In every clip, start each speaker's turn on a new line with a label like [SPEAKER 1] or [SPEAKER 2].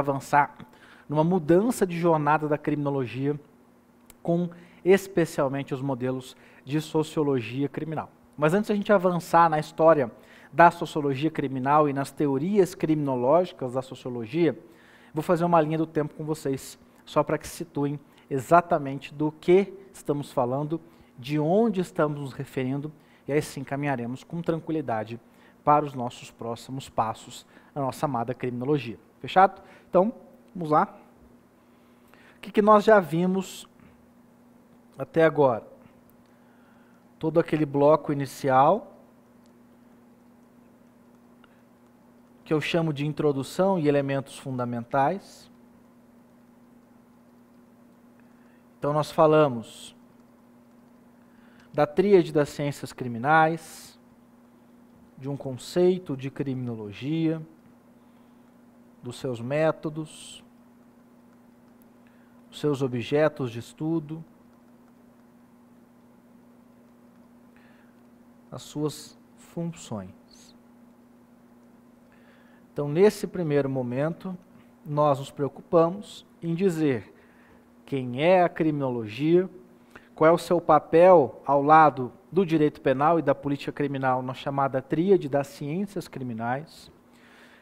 [SPEAKER 1] avançar numa mudança de jornada da criminologia com especialmente os modelos de sociologia criminal. Mas antes a gente avançar na história da sociologia criminal e nas teorias criminológicas da sociologia, vou fazer uma linha do tempo com vocês, só para que se situem exatamente do que estamos falando, de onde estamos nos referindo, e aí sim caminharemos com tranquilidade para os nossos próximos passos na nossa amada criminologia. Fechado? Então, vamos lá. O que, que nós já vimos até agora? Todo aquele bloco inicial, que eu chamo de introdução e elementos fundamentais. Então, nós falamos da tríade das ciências criminais, de um conceito de criminologia, dos seus métodos, dos seus objetos de estudo, as suas funções. Então, nesse primeiro momento, nós nos preocupamos em dizer quem é a criminologia, qual é o seu papel ao lado do direito penal e da política criminal na chamada tríade das ciências criminais,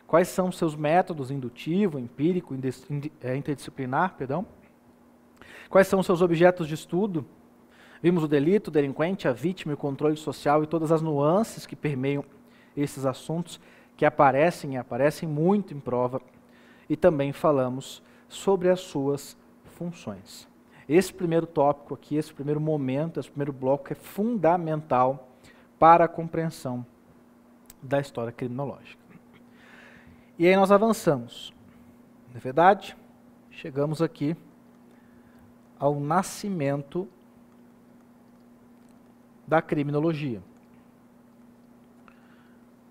[SPEAKER 1] Quais são seus métodos indutivo, empírico, é, interdisciplinar, perdão? Quais são seus objetos de estudo? Vimos o delito, o delinquente, a vítima, o controle social e todas as nuances que permeiam esses assuntos que aparecem e aparecem muito em prova. E também falamos sobre as suas funções. Esse primeiro tópico aqui, esse primeiro momento, esse primeiro bloco é fundamental para a compreensão da história criminológica. E aí nós avançamos. Na é verdade, chegamos aqui ao nascimento da criminologia.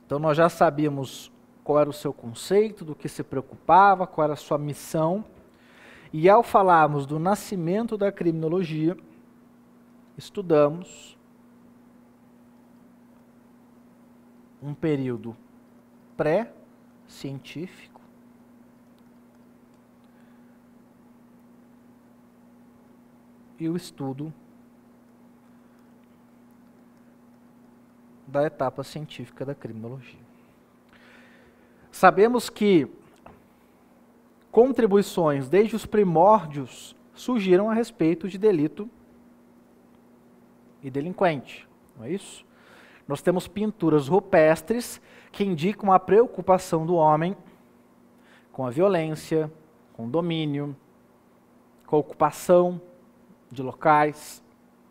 [SPEAKER 1] Então nós já sabíamos qual era o seu conceito, do que se preocupava, qual era a sua missão. E ao falarmos do nascimento da criminologia, estudamos um período pré científico. E o estudo da etapa científica da criminologia. Sabemos que contribuições desde os primórdios surgiram a respeito de delito e delinquente, não é isso? Nós temos pinturas rupestres que indicam a preocupação do homem com a violência, com o domínio, com a ocupação de locais,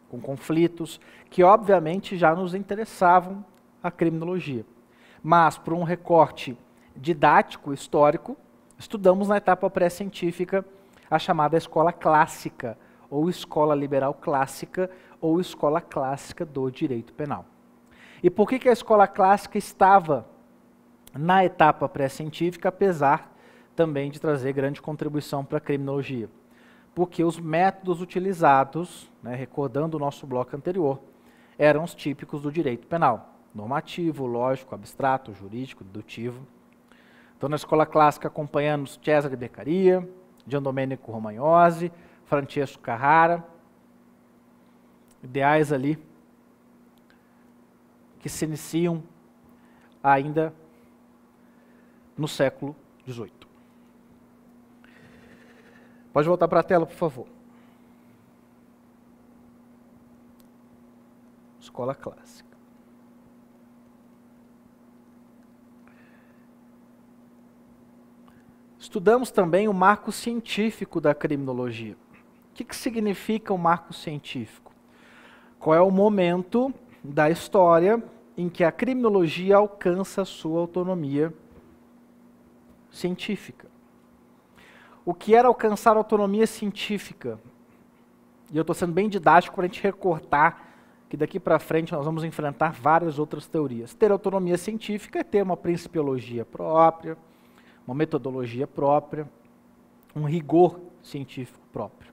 [SPEAKER 1] com conflitos, que obviamente já nos interessavam a criminologia. Mas, por um recorte didático, histórico, estudamos na etapa pré-científica a chamada escola clássica, ou escola liberal clássica, ou escola clássica do direito penal. E por que, que a escola clássica estava na etapa pré-científica, apesar também de trazer grande contribuição para a criminologia. Porque os métodos utilizados, né, recordando o nosso bloco anterior, eram os típicos do direito penal: normativo, lógico, abstrato, jurídico, dedutivo. Então, na escola clássica, acompanhamos Cesare Beccaria, Gian Domenico Francesco Carrara, ideais ali que se iniciam ainda no século XVIII. Pode voltar para a tela, por favor. Escola clássica. Estudamos também o marco científico da criminologia. O que, que significa o marco científico? Qual é o momento da história em que a criminologia alcança sua autonomia científica. O que era alcançar autonomia científica? E eu estou sendo bem didático para a gente recortar que daqui para frente nós vamos enfrentar várias outras teorias. Ter autonomia científica é ter uma principiologia própria, uma metodologia própria, um rigor científico próprio.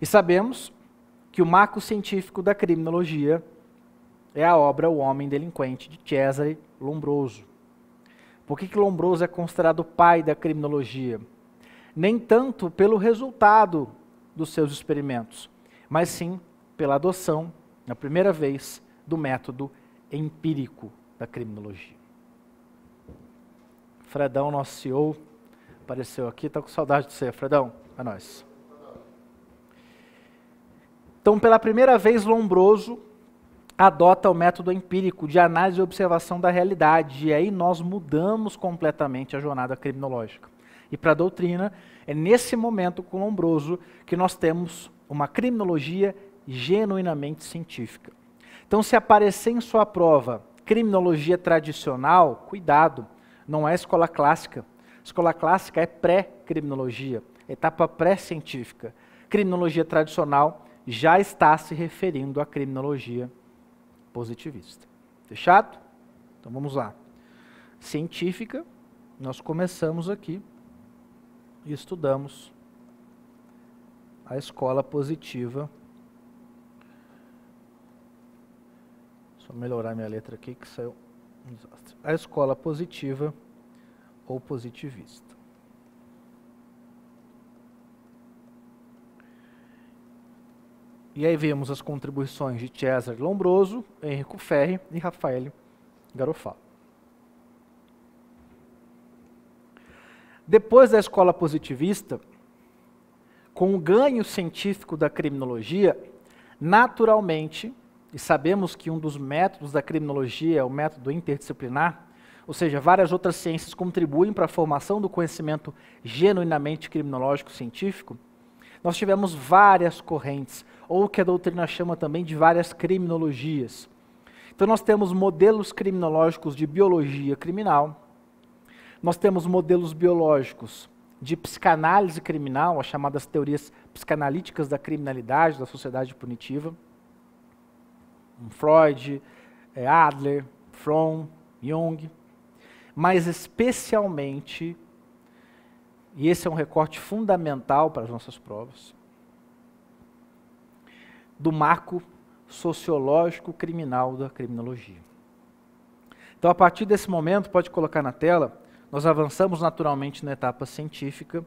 [SPEAKER 1] E sabemos que o marco científico da criminologia é a obra O Homem Delinquente, de Cesare Lombroso. Por que, que Lombroso é considerado o pai da criminologia? Nem tanto pelo resultado dos seus experimentos, mas sim pela adoção, na primeira vez, do método empírico da criminologia. Fredão, nosso CEO, apareceu aqui, está com saudade de você. Fredão, é nós. Então, pela primeira vez, Lombroso adota o método empírico de análise e observação da realidade, e aí nós mudamos completamente a jornada criminológica. E para a doutrina, é nesse momento colombroso que nós temos uma criminologia genuinamente científica. Então, se aparecer em sua prova criminologia tradicional, cuidado, não é escola clássica. Escola clássica é pré-criminologia, etapa pré-científica. Criminologia tradicional já está se referindo à criminologia positivista. Fechado? Então vamos lá. Científica, nós começamos aqui e estudamos a escola positiva. Só melhorar minha letra aqui que saiu um desastre. A escola positiva ou positivista. E aí vemos as contribuições de César Lombroso, Henrico Ferri e Rafael Garofalo. Depois da escola positivista, com o ganho científico da criminologia, naturalmente, e sabemos que um dos métodos da criminologia é o método interdisciplinar, ou seja, várias outras ciências contribuem para a formação do conhecimento genuinamente criminológico científico, nós tivemos várias correntes, ou que a doutrina chama também de várias criminologias. Então, nós temos modelos criminológicos de biologia criminal, nós temos modelos biológicos de psicanálise criminal, as chamadas teorias psicanalíticas da criminalidade, da sociedade punitiva. Freud, é, Adler, Fromm, Jung. Mas especialmente, e esse é um recorte fundamental para as nossas provas, do marco sociológico criminal da criminologia. Então, a partir desse momento, pode colocar na tela, nós avançamos naturalmente na etapa científica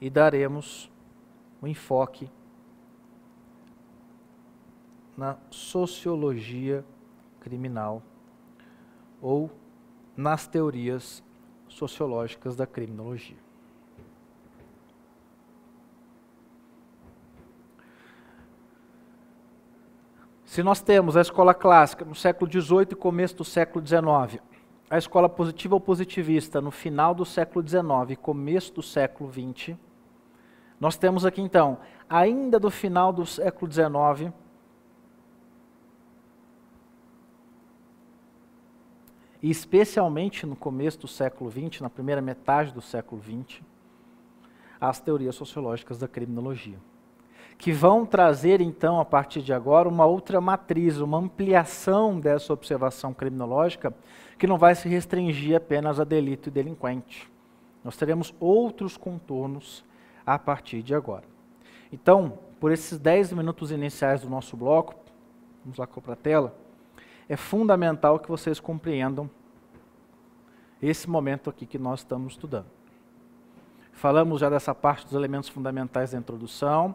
[SPEAKER 1] e daremos um enfoque na sociologia criminal ou nas teorias sociológicas da criminologia. Se nós temos a escola clássica no século XVIII e começo do século XIX, a escola positiva ou positivista no final do século XIX e começo do século XX, nós temos aqui então, ainda do final do século XIX, e especialmente no começo do século XX, na primeira metade do século XX, as teorias sociológicas da criminologia que vão trazer, então, a partir de agora, uma outra matriz, uma ampliação dessa observação criminológica, que não vai se restringir apenas a delito e delinquente. Nós teremos outros contornos a partir de agora. Então, por esses 10 minutos iniciais do nosso bloco, vamos lá para a tela, é fundamental que vocês compreendam esse momento aqui que nós estamos estudando. Falamos já dessa parte dos elementos fundamentais da introdução,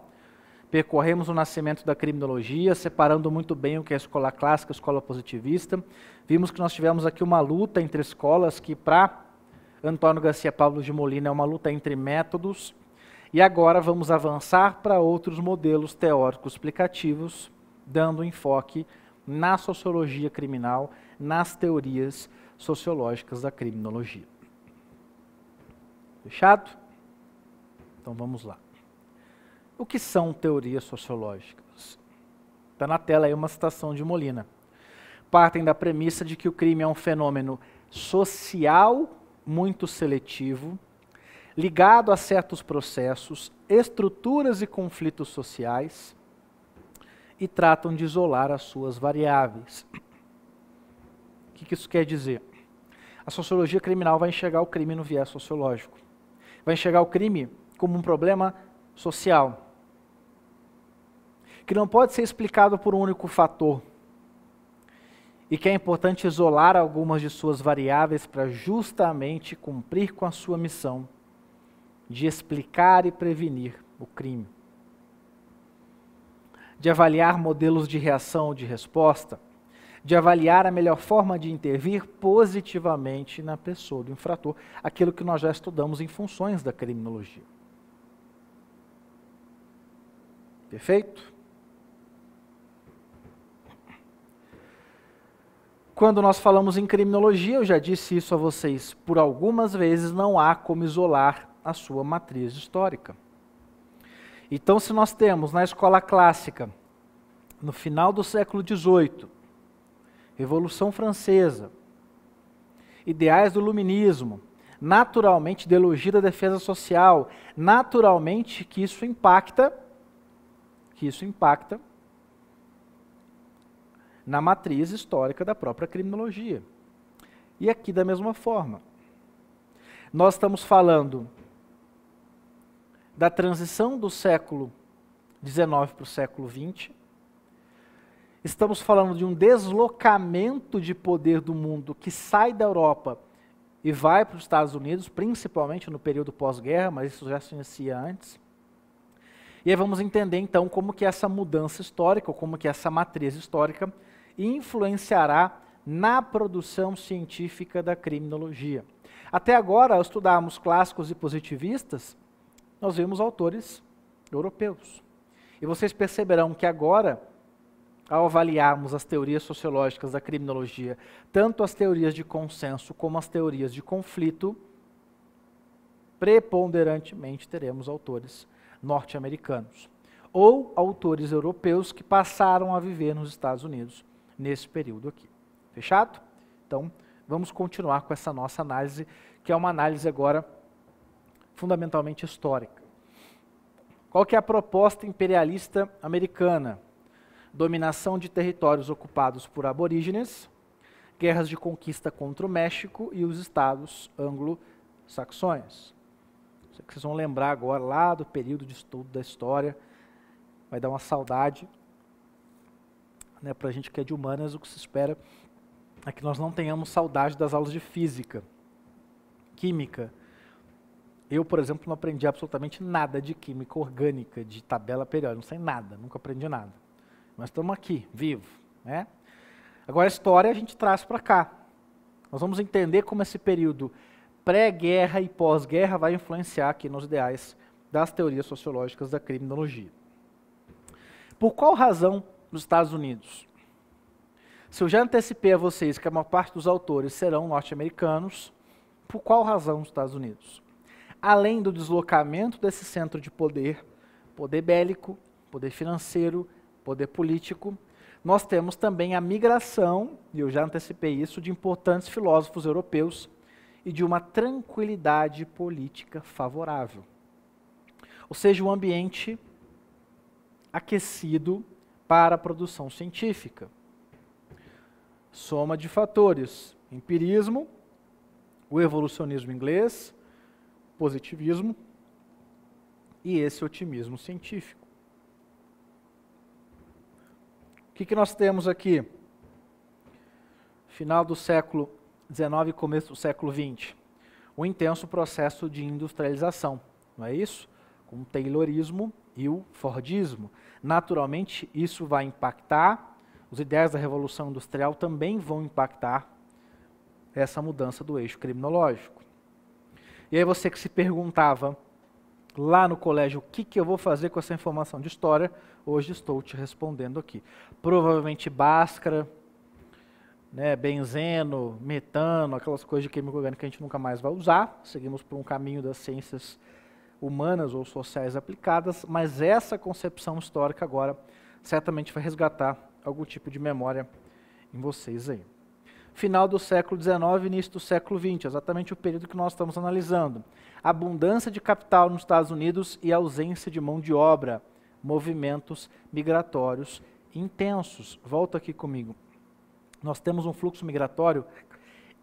[SPEAKER 1] Percorremos o nascimento da criminologia, separando muito bem o que é a escola clássica, a escola positivista. Vimos que nós tivemos aqui uma luta entre escolas, que para Antônio Garcia Pablo de Molina é uma luta entre métodos. E agora vamos avançar para outros modelos teóricos explicativos, dando enfoque na sociologia criminal, nas teorias sociológicas da criminologia. Fechado? Então vamos lá. O que são teorias sociológicas? Está na tela aí uma citação de Molina. Partem da premissa de que o crime é um fenômeno social muito seletivo, ligado a certos processos, estruturas e conflitos sociais, e tratam de isolar as suas variáveis. O que isso quer dizer? A sociologia criminal vai enxergar o crime no viés sociológico. Vai enxergar o crime como um problema social que não pode ser explicado por um único fator e que é importante isolar algumas de suas variáveis para justamente cumprir com a sua missão de explicar e prevenir o crime, de avaliar modelos de reação ou de resposta, de avaliar a melhor forma de intervir positivamente na pessoa do infrator, aquilo que nós já estudamos em funções da criminologia. Perfeito? Quando nós falamos em criminologia, eu já disse isso a vocês por algumas vezes, não há como isolar a sua matriz histórica. Então, se nós temos na escola clássica, no final do século XVIII, Revolução Francesa, ideais do Luminismo, naturalmente da elogio da defesa social, naturalmente que isso impacta, que isso impacta na matriz histórica da própria criminologia. E aqui da mesma forma. Nós estamos falando da transição do século XIX para o século XX. Estamos falando de um deslocamento de poder do mundo que sai da Europa e vai para os Estados Unidos, principalmente no período pós-guerra, mas isso já se inicia antes. E aí vamos entender então como que é essa mudança histórica, ou como que é essa matriz histórica influenciará na produção científica da criminologia. Até agora, ao estudarmos clássicos e positivistas, nós vimos autores europeus. E vocês perceberão que agora, ao avaliarmos as teorias sociológicas da criminologia, tanto as teorias de consenso como as teorias de conflito, preponderantemente teremos autores norte-americanos ou autores europeus que passaram a viver nos Estados Unidos nesse período aqui. Fechado? Então, vamos continuar com essa nossa análise, que é uma análise agora fundamentalmente histórica. Qual que é a proposta imperialista americana? Dominação de territórios ocupados por aborígenes, guerras de conquista contra o México e os estados anglo-saxões. Vocês vão lembrar agora lá do período de estudo da história, vai dar uma saudade. Né, Para a gente que é de humanas, o que se espera é que nós não tenhamos saudade das aulas de física, química. Eu, por exemplo, não aprendi absolutamente nada de química orgânica, de tabela periódica, não sei nada, nunca aprendi nada. Mas estamos aqui, vivo. Né? Agora, a história a gente traz para cá. Nós vamos entender como esse período pré-guerra e pós-guerra vai influenciar aqui nos ideais das teorias sociológicas da criminologia. Por qual razão nos Estados Unidos. Se eu já antecipei a vocês que a maior parte dos autores serão norte-americanos, por qual razão os Estados Unidos? Além do deslocamento desse centro de poder, poder bélico, poder financeiro, poder político, nós temos também a migração, e eu já antecipei isso, de importantes filósofos europeus e de uma tranquilidade política favorável. Ou seja, um ambiente aquecido para a produção científica. Soma de fatores: empirismo, o evolucionismo inglês, positivismo e esse otimismo científico. O que, que nós temos aqui? Final do século XIX e começo do século XX. O intenso processo de industrialização, não é isso? Com o Taylorismo e o Fordismo. Naturalmente, isso vai impactar, os ideais da Revolução Industrial também vão impactar essa mudança do eixo criminológico. E aí você que se perguntava lá no colégio o que, que eu vou fazer com essa informação de história, hoje estou te respondendo aqui. Provavelmente Bhaskara, né, benzeno, metano, aquelas coisas de química orgânica que a gente nunca mais vai usar, seguimos por um caminho das ciências humanas ou sociais aplicadas, mas essa concepção histórica agora certamente vai resgatar algum tipo de memória em vocês aí. Final do século XIX, início do século XX, exatamente o período que nós estamos analisando. Abundância de capital nos Estados Unidos e ausência de mão de obra, movimentos migratórios intensos. Volta aqui comigo. Nós temos um fluxo migratório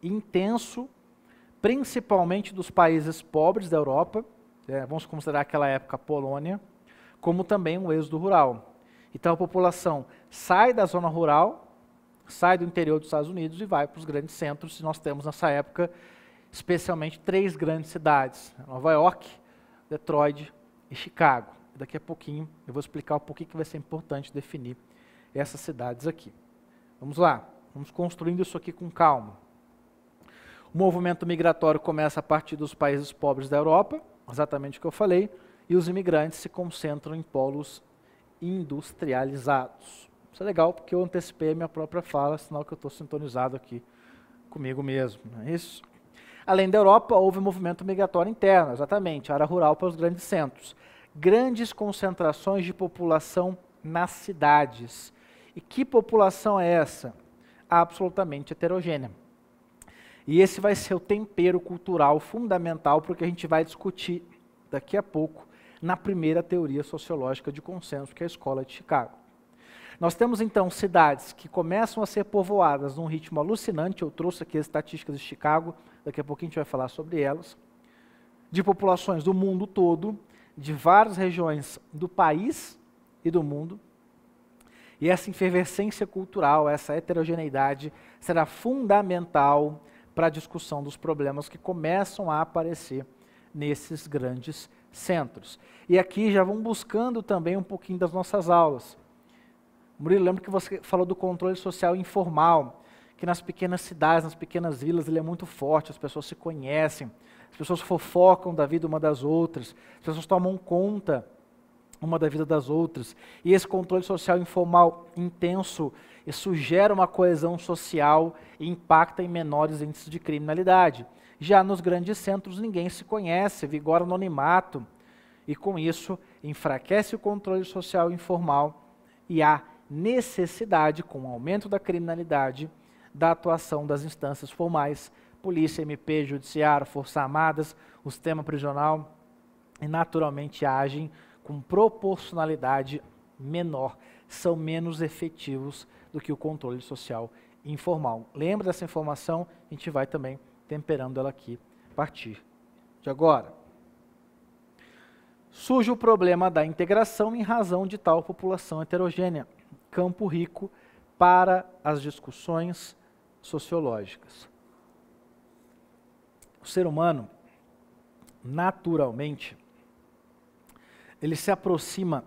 [SPEAKER 1] intenso, principalmente dos países pobres da Europa, é, vamos considerar aquela época Polônia, como também um êxodo rural. Então a população sai da zona rural, sai do interior dos Estados Unidos e vai para os grandes centros. E nós temos nessa época, especialmente, três grandes cidades: Nova York, Detroit e Chicago. Daqui a pouquinho eu vou explicar o porquê que vai ser importante definir essas cidades aqui. Vamos lá, vamos construindo isso aqui com calma. O movimento migratório começa a partir dos países pobres da Europa, exatamente o que eu falei, e os imigrantes se concentram em polos industrializados. Isso é legal porque eu antecipei a minha própria fala, sinal que eu estou sintonizado aqui comigo mesmo, não é isso? Além da Europa, houve um movimento migratório interno, exatamente, área rural para os grandes centros. Grandes concentrações de população nas cidades. E que população é essa? Absolutamente heterogênea. E esse vai ser o tempero cultural fundamental para o que a gente vai discutir daqui a pouco na primeira teoria sociológica de consenso, que é a Escola de Chicago. Nós temos então cidades que começam a ser povoadas num ritmo alucinante, eu trouxe aqui as estatísticas de Chicago, daqui a pouco a gente vai falar sobre elas, de populações do mundo todo, de várias regiões do país e do mundo. E essa efervescência cultural, essa heterogeneidade será fundamental para a discussão dos problemas que começam a aparecer nesses grandes centros. E aqui já vão buscando também um pouquinho das nossas aulas. Murilo, lembro que você falou do controle social informal, que nas pequenas cidades, nas pequenas vilas, ele é muito forte, as pessoas se conhecem, as pessoas fofocam da vida uma das outras, as pessoas tomam conta uma da vida das outras. E esse controle social informal intenso sugere uma coesão social e impacta em menores índices de criminalidade. Já nos grandes centros ninguém se conhece, vigora anonimato, e com isso enfraquece o controle social informal e há necessidade, com o aumento da criminalidade, da atuação das instâncias formais, polícia, MP, judiciário, forças armadas, o sistema prisional, e naturalmente agem com proporcionalidade menor, são menos efetivos do que o controle social informal. Lembra dessa informação? A gente vai também temperando ela aqui a partir de agora. Surge o problema da integração em razão de tal população heterogênea, campo rico para as discussões sociológicas. O ser humano, naturalmente, ele se aproxima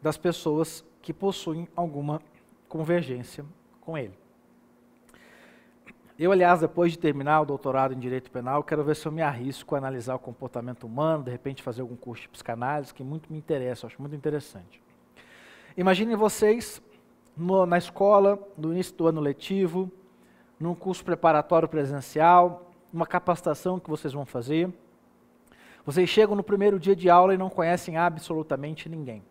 [SPEAKER 1] das pessoas que possuem alguma convergência com ele. Eu, aliás, depois de terminar o doutorado em Direito Penal, quero ver se eu me arrisco a analisar o comportamento humano, de repente fazer algum curso de psicanálise, que muito me interessa, acho muito interessante. Imaginem vocês no, na escola, no início do ano letivo, num curso preparatório presencial, uma capacitação que vocês vão fazer. Vocês chegam no primeiro dia de aula e não conhecem absolutamente ninguém.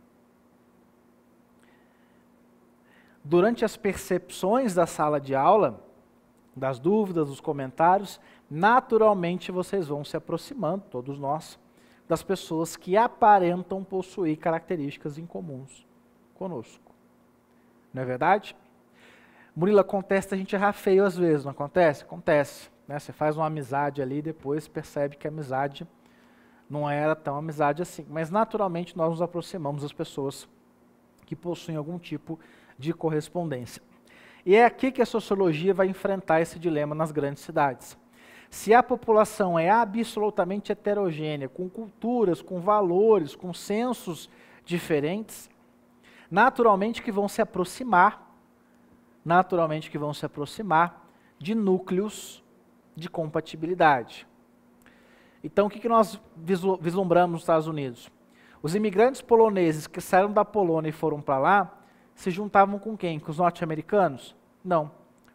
[SPEAKER 1] Durante as percepções da sala de aula, das dúvidas, dos comentários, naturalmente vocês vão se aproximando, todos nós, das pessoas que aparentam possuir características incomuns conosco. Não é verdade? Murilo, acontece a gente errar feio às vezes, não acontece? Acontece. Né? Você faz uma amizade ali e depois percebe que a amizade não era tão amizade assim. Mas naturalmente nós nos aproximamos das pessoas que possuem algum tipo de correspondência. E é aqui que a sociologia vai enfrentar esse dilema nas grandes cidades. Se a população é absolutamente heterogênea, com culturas, com valores, com sensos diferentes, naturalmente que vão se aproximar, naturalmente que vão se aproximar de núcleos de compatibilidade. Então, o que, nós vislumbramos nos Estados Unidos? Os imigrantes poloneses que saíram da Polônia e foram para lá se juntavam com quem? Com os norte-americanos? Não,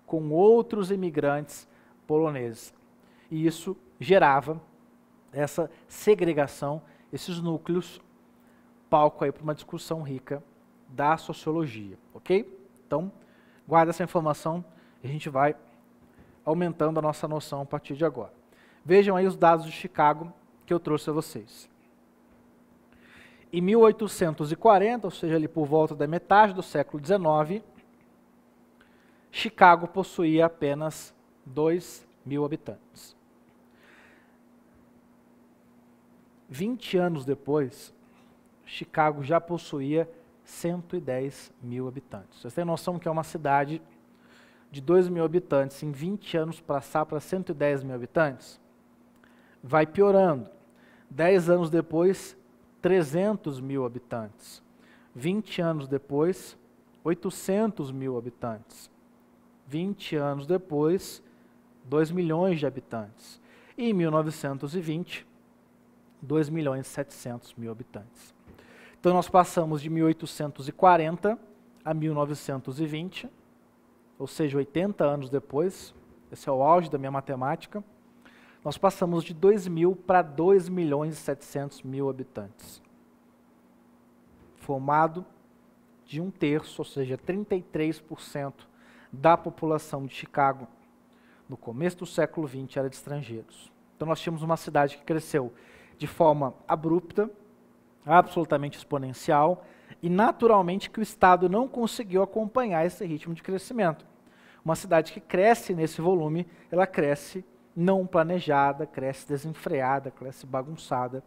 [SPEAKER 1] com outros imigrantes poloneses. E isso gerava essa segregação, esses núcleos, palco aí para uma discussão rica da sociologia, ok? Então, guarda essa informação e a gente vai aumentando a nossa noção a partir de agora. Vejam aí os dados de Chicago que eu trouxe a vocês. Em 1840, ou seja, ali por volta da metade do século XIX, Chicago possuía apenas 2 mil habitantes. 20 anos depois, Chicago já possuía 110 mil habitantes. Vocês têm noção que é uma cidade de 2 mil habitantes, em 20 anos passar para 110 mil habitantes? vai piorando. Dez anos depois, 300 mil habitantes. 20 anos depois, 800 mil habitantes. 20 anos depois, 2 milhões de habitantes. E em 1920, 2 milhões e 700 mil habitantes. Então nós passamos de 1840 a 1920, ou seja, 80 anos depois. Esse é o auge da minha matemática nós passamos de 2 mil para 2 milhões e 700 mil habitantes. Formado de um terço, ou seja, 33% da população de Chicago, no começo do século XX, era de estrangeiros. Então nós tínhamos uma cidade que cresceu de forma abrupta, absolutamente exponencial, e naturalmente que o Estado não conseguiu acompanhar esse ritmo de crescimento. Uma cidade que cresce nesse volume, ela cresce não planejada, cresce desenfreada, cresce bagunçada.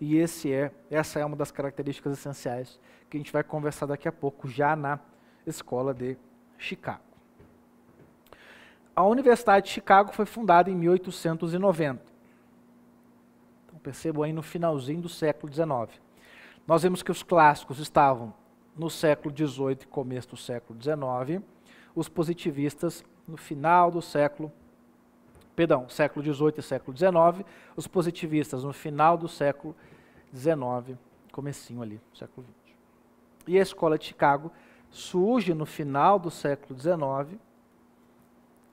[SPEAKER 1] E esse é, essa é uma das características essenciais que a gente vai conversar daqui a pouco, já na escola de Chicago. A Universidade de Chicago foi fundada em 1890. Então percebam aí no finalzinho do século XIX. Nós vemos que os clássicos estavam no século XVIII e começo do século XIX, os positivistas no final do século XIX perdão, século XVIII e século XIX, os positivistas no final do século XIX, comecinho ali, século XX. E a escola de Chicago surge no final do século XIX.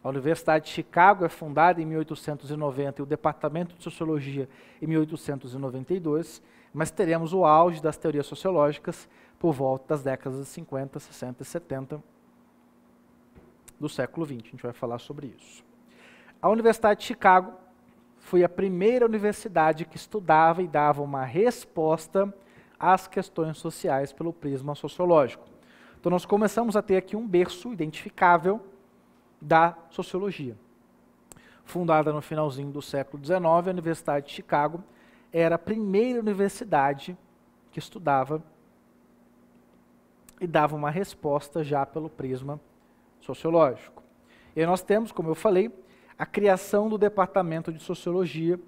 [SPEAKER 1] A Universidade de Chicago é fundada em 1890 e o Departamento de Sociologia em 1892, mas teremos o auge das teorias sociológicas por volta das décadas de 50, 60 e 70 do século XX. A gente vai falar sobre isso a Universidade de Chicago foi a primeira universidade que estudava e dava uma resposta às questões sociais pelo prisma sociológico. Então, nós começamos a ter aqui um berço identificável da sociologia. Fundada no finalzinho do século XIX, a Universidade de Chicago era a primeira universidade que estudava e dava uma resposta já pelo prisma sociológico. E nós temos, como eu falei, a criação do Departamento de Sociologia,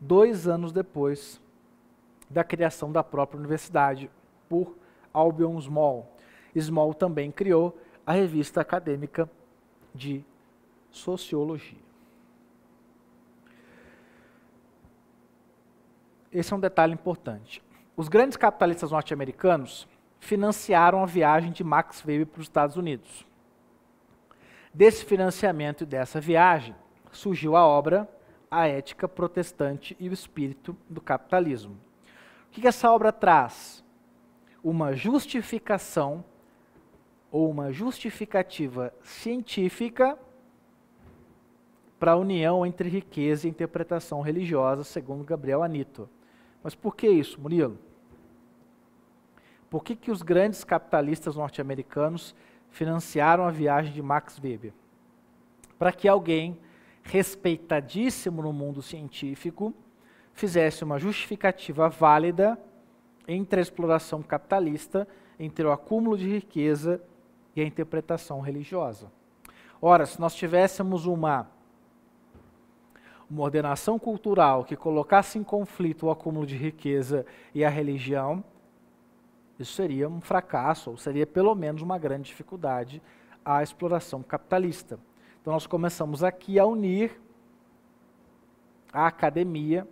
[SPEAKER 1] dois anos depois da criação da própria universidade, por Albion Small. Small também criou a revista acadêmica de Sociologia. Esse é um detalhe importante. Os grandes capitalistas norte-americanos financiaram a viagem de Max Weber para os Estados Unidos. Desse financiamento e dessa viagem, surgiu a obra A Ética Protestante e o Espírito do Capitalismo. O que, essa obra traz? Uma justificação ou uma justificativa científica para a união entre riqueza e interpretação religiosa, segundo Gabriel Anito. Mas por que isso, Murilo? Por que, que os grandes capitalistas norte-americanos financiaram a viagem de Max Weber? Para que alguém respeitadíssimo no mundo científico, fizesse uma justificativa válida entre a exploração capitalista, entre o acúmulo de riqueza e a interpretação religiosa. Ora, se nós tivéssemos uma, uma ordenação cultural que colocasse em conflito o acúmulo de riqueza e a religião, isso seria um fracasso, ou seria pelo menos uma grande dificuldade à exploração capitalista. Então nós começamos aqui a unir a academia,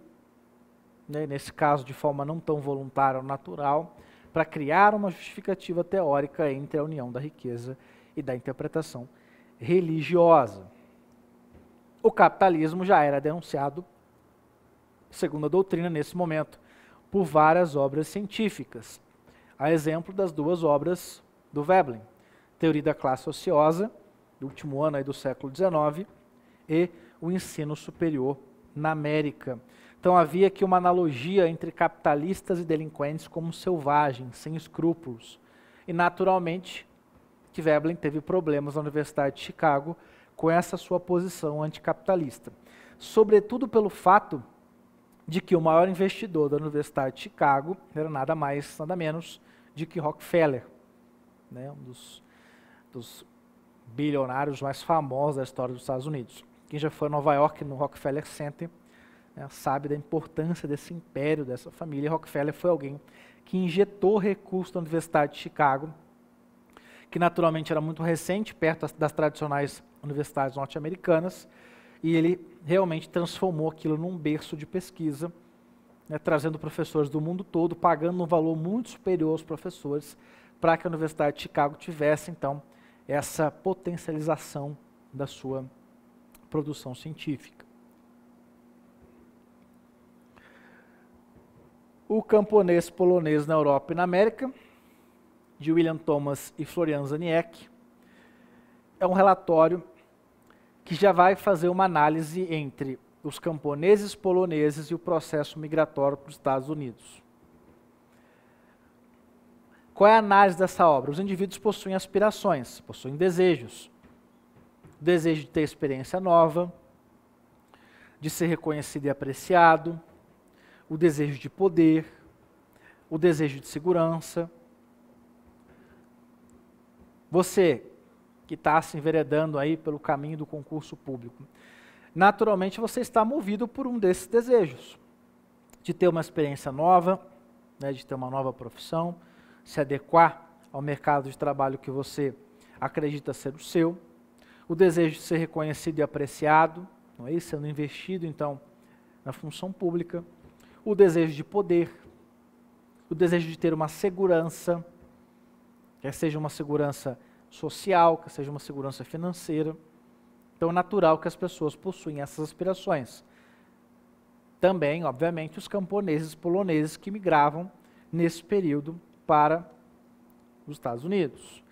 [SPEAKER 1] né, nesse caso de forma não tão voluntária ou natural, para criar uma justificativa teórica entre a união da riqueza e da interpretação religiosa. O capitalismo já era denunciado, segundo a doutrina, nesse momento, por várias obras científicas, a exemplo das duas obras do Veblen, Teoria da Classe Ociosa do último ano aí do século XIX, e o ensino superior na América. Então havia aqui uma analogia entre capitalistas e delinquentes como selvagens, sem escrúpulos. E naturalmente, que Veblen teve problemas na Universidade de Chicago com essa sua posição anticapitalista. Sobretudo pelo fato de que o maior investidor da Universidade de Chicago era nada mais, nada menos de que Rockefeller, né, um dos, dos bilionários mais famosos da história dos Estados Unidos. Quem já foi a Nova York, no Rockefeller Center, né, sabe da importância desse império, dessa família. Rockefeller foi alguém que injetou recursos na Universidade de Chicago, que naturalmente era muito recente, perto das, tradicionais universidades norte-americanas, e ele realmente transformou aquilo num berço de pesquisa, né, trazendo professores do mundo todo, pagando um valor muito superior aos professores, para que a Universidade de Chicago tivesse, então, essa potencialização da sua produção científica. O Camponês Polonês na Europa e na América, de William Thomas e Florian Zaniek, é um relatório que já vai fazer uma análise entre os camponeses poloneses e o processo migratório para os Estados Unidos. Qual é a análise dessa obra? Os indivíduos possuem aspirações, possuem desejos. O desejo de ter experiência nova, de ser reconhecido e apreciado, o desejo de poder, o desejo de segurança. Você que está se enveredando aí pelo caminho do concurso público, naturalmente você está movido por um desses desejos, de ter uma experiência nova, né, de ter uma nova profissão, se adequar ao mercado de trabalho que você acredita ser o seu, o desejo de ser reconhecido e apreciado, não é isso? Sendo investido, então, na função pública, o desejo de poder, o desejo de ter uma segurança, quer seja uma segurança social, quer seja uma segurança financeira. Então, é natural que as pessoas possuem essas aspirações. Também, obviamente, os camponeses poloneses que migravam nesse período para os Estados Unidos.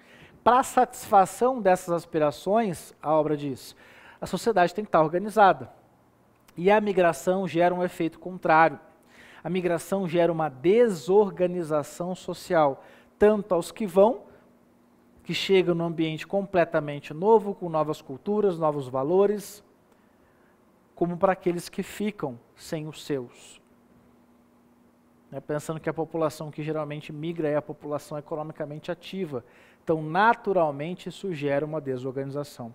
[SPEAKER 1] Para a satisfação dessas aspirações, a obra diz, a sociedade tem que estar organizada. E a migração gera um efeito contrário. A migração gera uma desorganização social, tanto aos que vão, que chegam num ambiente completamente novo, com novas culturas, novos valores, como para aqueles que ficam sem os seus né, pensando que a população que geralmente migra é a população economicamente ativa. Então, naturalmente, isso gera uma desorganização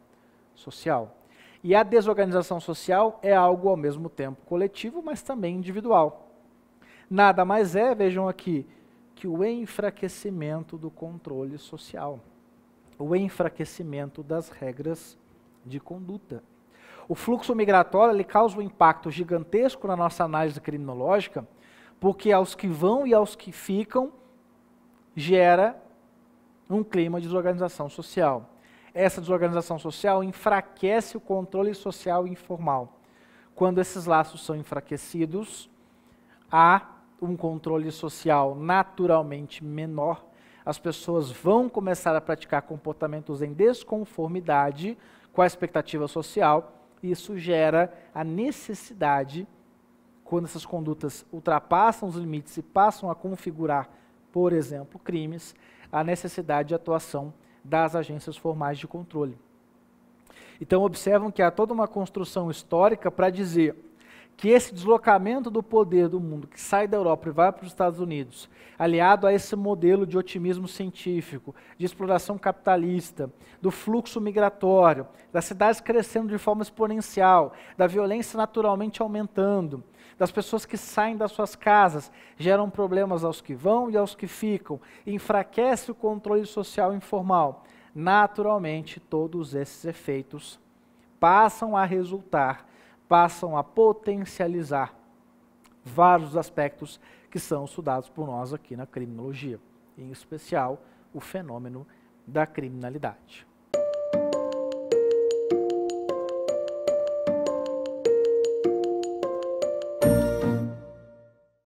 [SPEAKER 1] social. E a desorganização social é algo ao mesmo tempo coletivo, mas também individual. Nada mais é, vejam aqui, que o enfraquecimento do controle social, o enfraquecimento das regras de conduta. O fluxo migratório ele causa um impacto gigantesco na nossa análise criminológica, porque aos que vão e aos que ficam gera um clima de desorganização social. Essa desorganização social enfraquece o controle social informal. Quando esses laços são enfraquecidos, há um controle social naturalmente menor. As pessoas vão começar a praticar comportamentos em desconformidade com a expectativa social, isso gera a necessidade de quando essas condutas ultrapassam os limites e passam a configurar, por exemplo, crimes, a necessidade de atuação das agências formais de controle. Então, observam que há toda uma construção histórica para dizer que esse deslocamento do poder do mundo, que sai da Europa e vai para os Estados Unidos, aliado a esse modelo de otimismo científico, de exploração capitalista, do fluxo migratório, das cidades crescendo de forma exponencial, da violência naturalmente aumentando, das pessoas que saem das suas casas, geram problemas aos que vão e aos que ficam, enfraquece o controle social informal. Naturalmente, todos esses efeitos passam a resultar, passam a potencializar vários aspectos que são estudados por nós aqui na criminologia, em especial o fenômeno da criminalidade.